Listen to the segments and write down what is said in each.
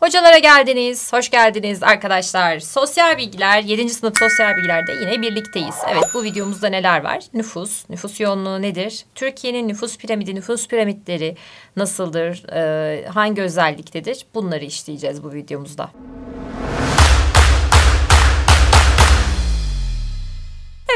Hocalara geldiniz, hoş geldiniz arkadaşlar. Sosyal bilgiler, 7. sınıf sosyal bilgilerde yine birlikteyiz. Evet bu videomuzda neler var? Nüfus, nüfus yoğunluğu nedir? Türkiye'nin nüfus piramidi, nüfus piramitleri nasıldır? E, hangi özelliktedir? Bunları işleyeceğiz bu videomuzda.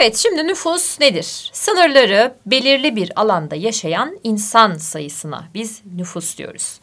Evet şimdi nüfus nedir? Sınırları belirli bir alanda yaşayan insan sayısına biz nüfus diyoruz.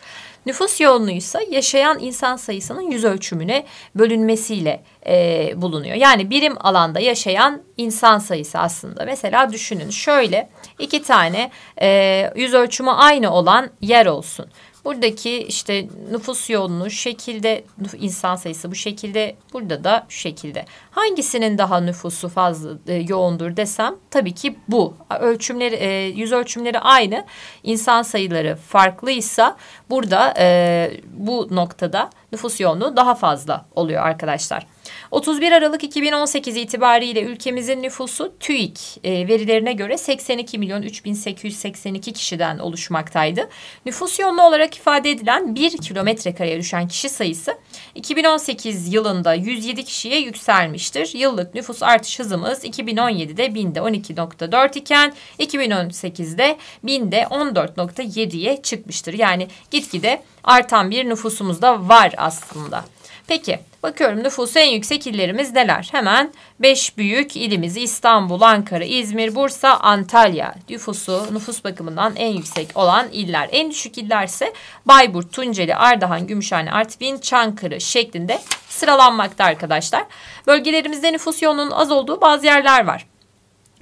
Nüfus yoğunluğuysa yaşayan insan sayısının yüz ölçümüne bölünmesiyle e, bulunuyor. Yani birim alanda yaşayan insan sayısı aslında. Mesela düşünün şöyle iki tane e, yüz ölçümü aynı olan yer olsun. Buradaki işte nüfus yoğunluğu şekilde insan sayısı bu şekilde burada da şu şekilde. Hangisinin daha nüfusu fazla e, yoğundur desem tabii ki bu. Ölçümleri e, yüz ölçümleri aynı. İnsan sayıları farklıysa burada e, bu noktada nüfus yoğunluğu daha fazla oluyor arkadaşlar. 31 Aralık 2018 itibariyle ülkemizin nüfusu TÜİK e, verilerine göre 82 milyon 3882 kişiden oluşmaktaydı. Nüfus yoğunluğu olarak ifade edilen 1 kilometre kareye düşen kişi sayısı 2018 yılında 107 kişiye yükselmiştir. Yıllık nüfus artış hızımız 2017'de 1000'de 12.4 iken 2018'de 1000'de 14.7'ye çıkmıştır. Yani gitgide artan bir nüfusumuz da var aslında. Peki bakıyorum nüfusu en yüksek illerimiz neler? Hemen 5 büyük ilimiz İstanbul, Ankara, İzmir, Bursa, Antalya nüfusu nüfus bakımından en yüksek olan iller. En düşük illerse Bayburt, Tunceli, Ardahan, Gümüşhane, Artvin, Çankırı şeklinde sıralanmakta arkadaşlar. Bölgelerimizde nüfus yoğunluğunun az olduğu bazı yerler var.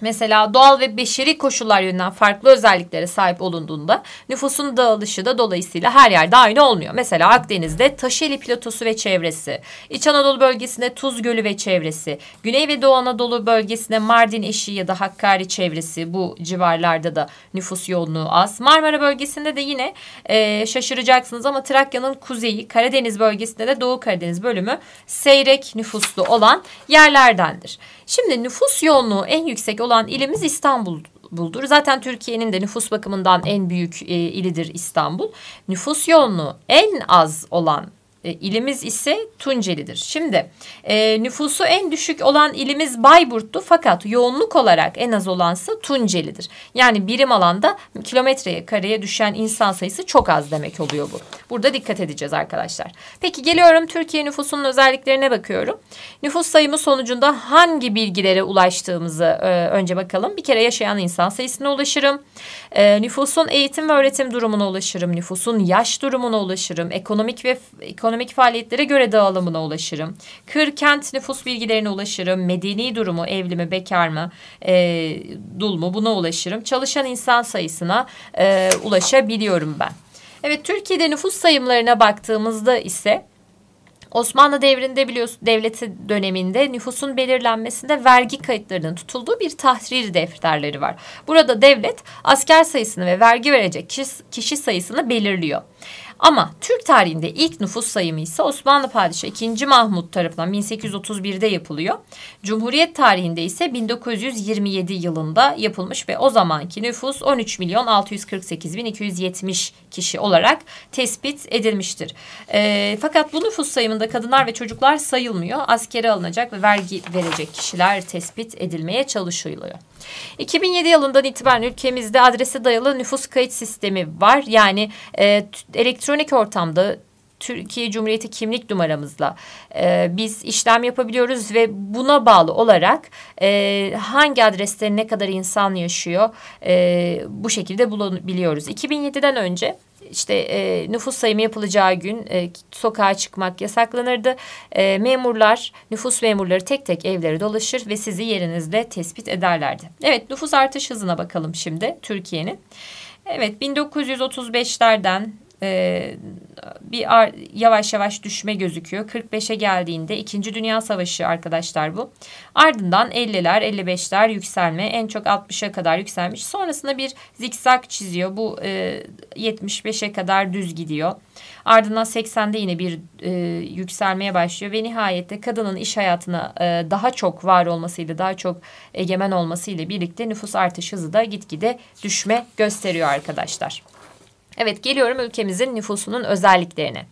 Mesela doğal ve beşeri koşullar yönünden farklı özelliklere sahip olunduğunda nüfusun dağılışı da dolayısıyla her yerde aynı olmuyor. Mesela Akdeniz'de Taşeli Platosu ve çevresi, İç Anadolu bölgesinde Tuz Gölü ve çevresi, Güney ve Doğu Anadolu bölgesinde Mardin Eşi ya da Hakkari çevresi bu civarlarda da nüfus yoğunluğu az. Marmara bölgesinde de yine e, şaşıracaksınız ama Trakya'nın kuzeyi, Karadeniz bölgesinde de Doğu Karadeniz bölümü seyrek nüfuslu olan yerlerdendir. Şimdi nüfus yoğunluğu en yüksek olan ilimiz İstanbul buldur. Zaten Türkiye'nin de nüfus bakımından en büyük e, ilidir İstanbul. Nüfus yoğunluğu en az olan e, ilimiz ise Tunceli'dir. Şimdi e, nüfusu en düşük olan ilimiz Bayburt'tu fakat yoğunluk olarak en az olansa Tunceli'dir. Yani birim alanda kilometreye kareye düşen insan sayısı çok az demek oluyor bu. Burada dikkat edeceğiz arkadaşlar. Peki geliyorum Türkiye nüfusunun özelliklerine bakıyorum. Nüfus sayımı sonucunda hangi bilgilere ulaştığımızı e, önce bakalım. Bir kere yaşayan insan sayısına ulaşırım. E, nüfusun eğitim ve öğretim durumuna ulaşırım. Nüfusun yaş durumuna ulaşırım. Ekonomik ve ekonomik ekonomik faaliyetlere göre dağılımına ulaşırım. Kır kent nüfus bilgilerine ulaşırım. Medeni durumu evli mi bekar mı e, dul mu buna ulaşırım. Çalışan insan sayısına e, ulaşabiliyorum ben. Evet Türkiye'de nüfus sayımlarına baktığımızda ise Osmanlı devrinde biliyorsun devleti döneminde nüfusun belirlenmesinde vergi kayıtlarının tutulduğu bir tahrir defterleri var. Burada devlet asker sayısını ve vergi verecek kişi, kişi sayısını belirliyor. Ama Türk tarihinde ilk nüfus sayımı ise Osmanlı Padişahı 2. Mahmut tarafından 1831'de yapılıyor. Cumhuriyet tarihinde ise 1927 yılında yapılmış ve o zamanki nüfus 13 milyon 648 bin 270 kişi olarak tespit edilmiştir. E, fakat bu nüfus sayımında kadınlar ve çocuklar sayılmıyor. askeri alınacak ve vergi verecek kişiler tespit edilmeye çalışılıyor. 2007 yılından itibaren ülkemizde adrese dayalı nüfus kayıt sistemi var. Yani e, elektronik ortamda Türkiye Cumhuriyeti kimlik numaramızla e, biz işlem yapabiliyoruz ve buna bağlı olarak e, hangi adreste ne kadar insan yaşıyor e, bu şekilde bulabiliyoruz. 2007'den önce işte e, nüfus sayımı yapılacağı gün e, sokağa çıkmak yasaklanırdı. E, memurlar, nüfus memurları tek tek evlere dolaşır ve sizi yerinizde tespit ederlerdi. Evet nüfus artış hızına bakalım şimdi Türkiye'nin. Evet 1935'lerden e, bir ar- yavaş yavaş düşme gözüküyor. 45'e geldiğinde 2. Dünya Savaşı arkadaşlar bu. Ardından 50'ler, 55'ler yükselme en çok 60'a kadar yükselmiş. Sonrasında bir zikzak çiziyor. Bu e, 75'e kadar düz gidiyor. Ardından 80'de yine bir e, yükselmeye başlıyor ve nihayette kadının iş hayatına e, daha çok var olmasıyla, daha çok egemen olmasıyla birlikte nüfus artış hızı da gitgide düşme gösteriyor arkadaşlar. Evet geliyorum ülkemizin nüfusunun özelliklerine.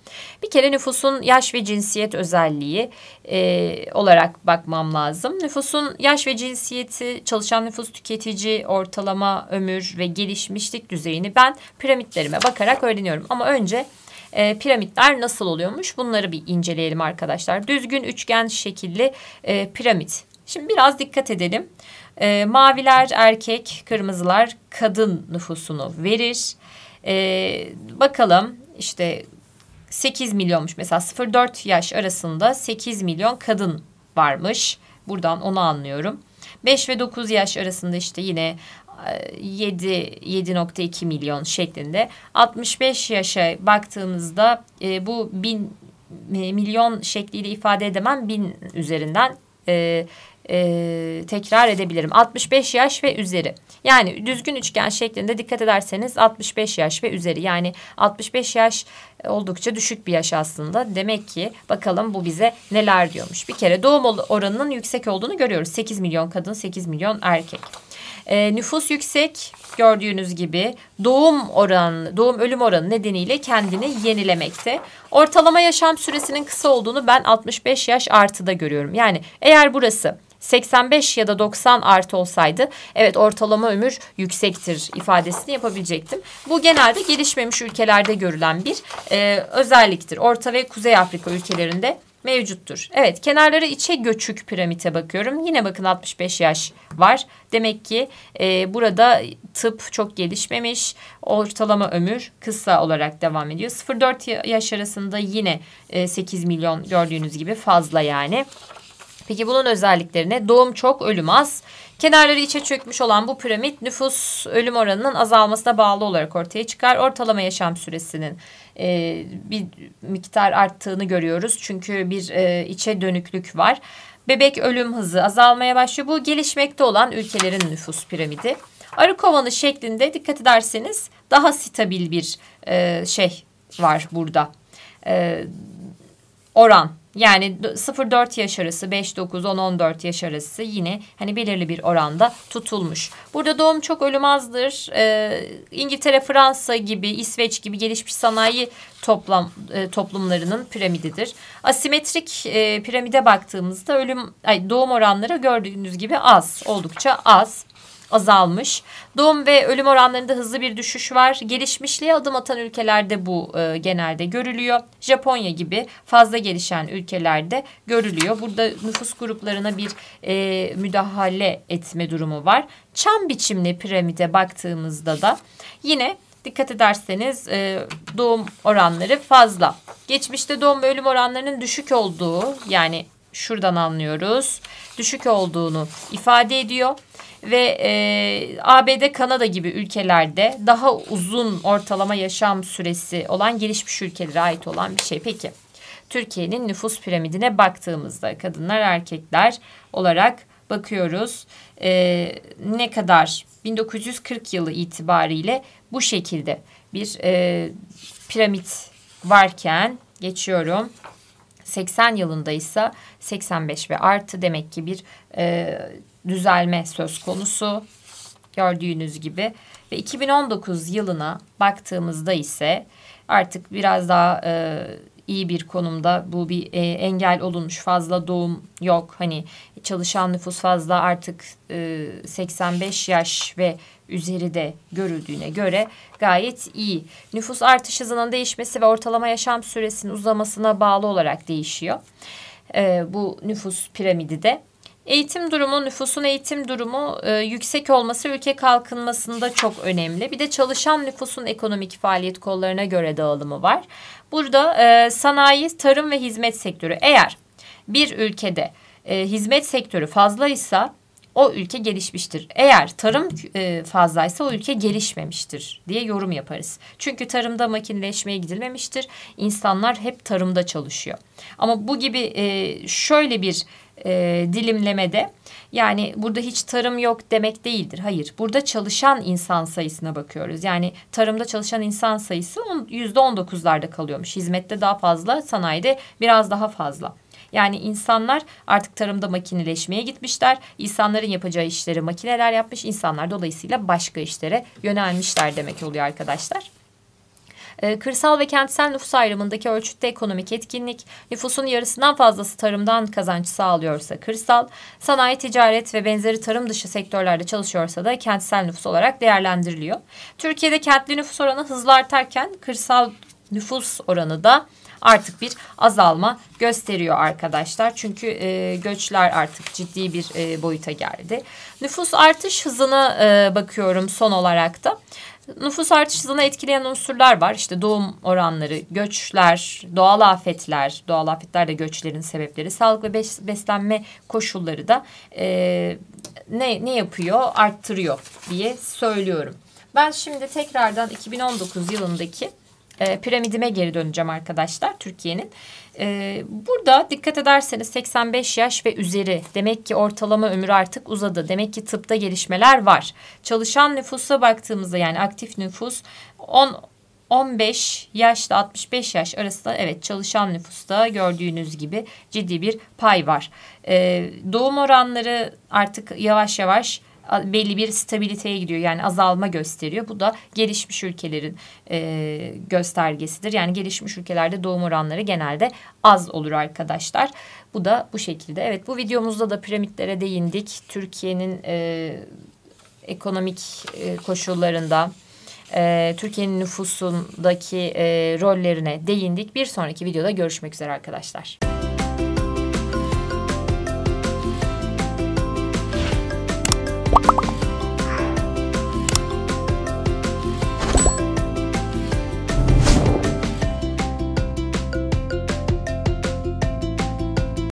Bir kere nüfusun yaş ve cinsiyet özelliği e, olarak bakmam lazım. Nüfusun yaş ve cinsiyeti, çalışan nüfus tüketici, ortalama ömür ve gelişmişlik düzeyini ben piramitlerime bakarak öğreniyorum. Ama önce e, piramitler nasıl oluyormuş bunları bir inceleyelim arkadaşlar. Düzgün üçgen şekilli e, piramit. Şimdi biraz dikkat edelim. E, maviler erkek, kırmızılar kadın nüfusunu verir. E, bakalım işte 8 milyonmuş mesela 0-4 yaş arasında 8 milyon kadın varmış. Buradan onu anlıyorum. 5 ve 9 yaş arasında işte yine 7 e, 7.2 milyon şeklinde 65 yaşa baktığımızda e, bu bin e, milyon şekliyle ifade edemem bin üzerinden e, e, tekrar edebilirim. 65 yaş ve üzeri. Yani düzgün üçgen şeklinde dikkat ederseniz 65 yaş ve üzeri. Yani 65 yaş oldukça düşük bir yaş aslında. Demek ki bakalım bu bize neler diyormuş. Bir kere doğum oranının yüksek olduğunu görüyoruz. 8 milyon kadın, 8 milyon erkek. E, nüfus yüksek gördüğünüz gibi doğum oranı, doğum ölüm oranı nedeniyle kendini yenilemekte. Ortalama yaşam süresinin kısa olduğunu ben 65 yaş artıda görüyorum. Yani eğer burası 85 ya da 90 artı olsaydı evet ortalama ömür yüksektir ifadesini yapabilecektim. Bu genelde gelişmemiş ülkelerde görülen bir e, özelliktir. Orta ve Kuzey Afrika ülkelerinde mevcuttur. Evet kenarları içe göçük piramite bakıyorum. Yine bakın 65 yaş var. Demek ki e, burada tıp çok gelişmemiş. Ortalama ömür kısa olarak devam ediyor. 0-4 yaş arasında yine e, 8 milyon gördüğünüz gibi fazla yani. Peki bunun özelliklerine doğum çok ölüm az. Kenarları içe çökmüş olan bu piramit nüfus ölüm oranının azalmasına bağlı olarak ortaya çıkar. Ortalama yaşam süresinin e, bir miktar arttığını görüyoruz. Çünkü bir e, içe dönüklük var. Bebek ölüm hızı azalmaya başlıyor. Bu gelişmekte olan ülkelerin nüfus piramidi. Arı kovanı şeklinde dikkat ederseniz daha stabil bir e, şey var burada. E, oran yani 0-4 yaş arası, 5-9, 10-14 yaş arası yine hani belirli bir oranda tutulmuş. Burada doğum çok ölüm azdır. Ee, İngiltere, Fransa gibi, İsveç gibi gelişmiş sanayi toplam e, toplumlarının piramididir. Asimetrik e, piramide baktığımızda ölüm ay, doğum oranları gördüğünüz gibi az, oldukça az azalmış. Doğum ve ölüm oranlarında hızlı bir düşüş var. Gelişmişliğe adım atan ülkelerde bu e, genelde görülüyor. Japonya gibi fazla gelişen ülkelerde görülüyor. Burada nüfus gruplarına bir e, müdahale etme durumu var. Çam biçimli piramide baktığımızda da yine dikkat ederseniz e, doğum oranları fazla. Geçmişte doğum ve ölüm oranlarının düşük olduğu yani şuradan anlıyoruz. Düşük olduğunu ifade ediyor ve e, ABD, Kanada gibi ülkelerde daha uzun ortalama yaşam süresi olan gelişmiş ülkelere ait olan bir şey. Peki Türkiye'nin nüfus piramidine baktığımızda kadınlar erkekler olarak bakıyoruz. E, ne kadar 1940 yılı itibariyle bu şekilde bir e, piramit varken geçiyorum. 80 yılında ise 85 ve artı demek ki bir e, düzelme söz konusu gördüğünüz gibi ve 2019 yılına baktığımızda ise artık biraz daha e, iyi bir konumda. Bu bir e, engel olunmuş. Fazla doğum yok. Hani çalışan nüfus fazla artık e, 85 yaş ve üzeri de görüldüğüne göre gayet iyi. Nüfus artış hızının değişmesi ve ortalama yaşam süresinin uzamasına bağlı olarak değişiyor. E, bu nüfus piramidi de Eğitim durumu, nüfusun eğitim durumu e, yüksek olması ülke kalkınmasında çok önemli. Bir de çalışan nüfusun ekonomik faaliyet kollarına göre dağılımı var. Burada e, sanayi, tarım ve hizmet sektörü eğer bir ülkede e, hizmet sektörü fazlaysa o ülke gelişmiştir. Eğer tarım e, fazlaysa o ülke gelişmemiştir diye yorum yaparız. Çünkü tarımda makineleşmeye gidilmemiştir. İnsanlar hep tarımda çalışıyor. Ama bu gibi e, şöyle bir e, dilimlemede yani burada hiç tarım yok demek değildir. Hayır burada çalışan insan sayısına bakıyoruz. Yani tarımda çalışan insan sayısı yüzde on dokuzlarda kalıyormuş. Hizmette daha fazla sanayide biraz daha fazla. Yani insanlar artık tarımda makineleşmeye gitmişler. İnsanların yapacağı işleri makineler yapmış. İnsanlar dolayısıyla başka işlere yönelmişler demek oluyor arkadaşlar. Ee, kırsal ve kentsel nüfus ayrımındaki ölçütte ekonomik etkinlik, nüfusun yarısından fazlası tarımdan kazanç sağlıyorsa kırsal, sanayi, ticaret ve benzeri tarım dışı sektörlerde çalışıyorsa da kentsel nüfus olarak değerlendiriliyor. Türkiye'de kentli nüfus oranı hızla artarken kırsal nüfus oranı da artık bir azalma gösteriyor arkadaşlar. Çünkü e, göçler artık ciddi bir e, boyuta geldi. Nüfus artış hızına e, bakıyorum son olarak da. Nüfus artış artışını etkileyen unsurlar var. İşte doğum oranları, göçler, doğal afetler, doğal afetler de göçlerin sebepleri, sağlık ve beslenme koşulları da e, ne, ne yapıyor? Arttırıyor diye söylüyorum. Ben şimdi tekrardan 2019 yılındaki e, piramidime geri döneceğim arkadaşlar Türkiye'nin. E, burada dikkat ederseniz 85 yaş ve üzeri demek ki ortalama ömür artık uzadı. Demek ki tıpta gelişmeler var. Çalışan nüfusa baktığımızda yani aktif nüfus 10 15 yaşla 65 yaş arasında evet çalışan nüfusta gördüğünüz gibi ciddi bir pay var. Ee, doğum oranları artık yavaş yavaş belli bir stabiliteye gidiyor. Yani azalma gösteriyor. Bu da gelişmiş ülkelerin e, göstergesidir. Yani gelişmiş ülkelerde doğum oranları genelde az olur arkadaşlar. Bu da bu şekilde. Evet bu videomuzda da piramitlere değindik. Türkiye'nin e, ekonomik e, koşullarında e, Türkiye'nin nüfusundaki e, rollerine değindik. Bir sonraki videoda görüşmek üzere arkadaşlar.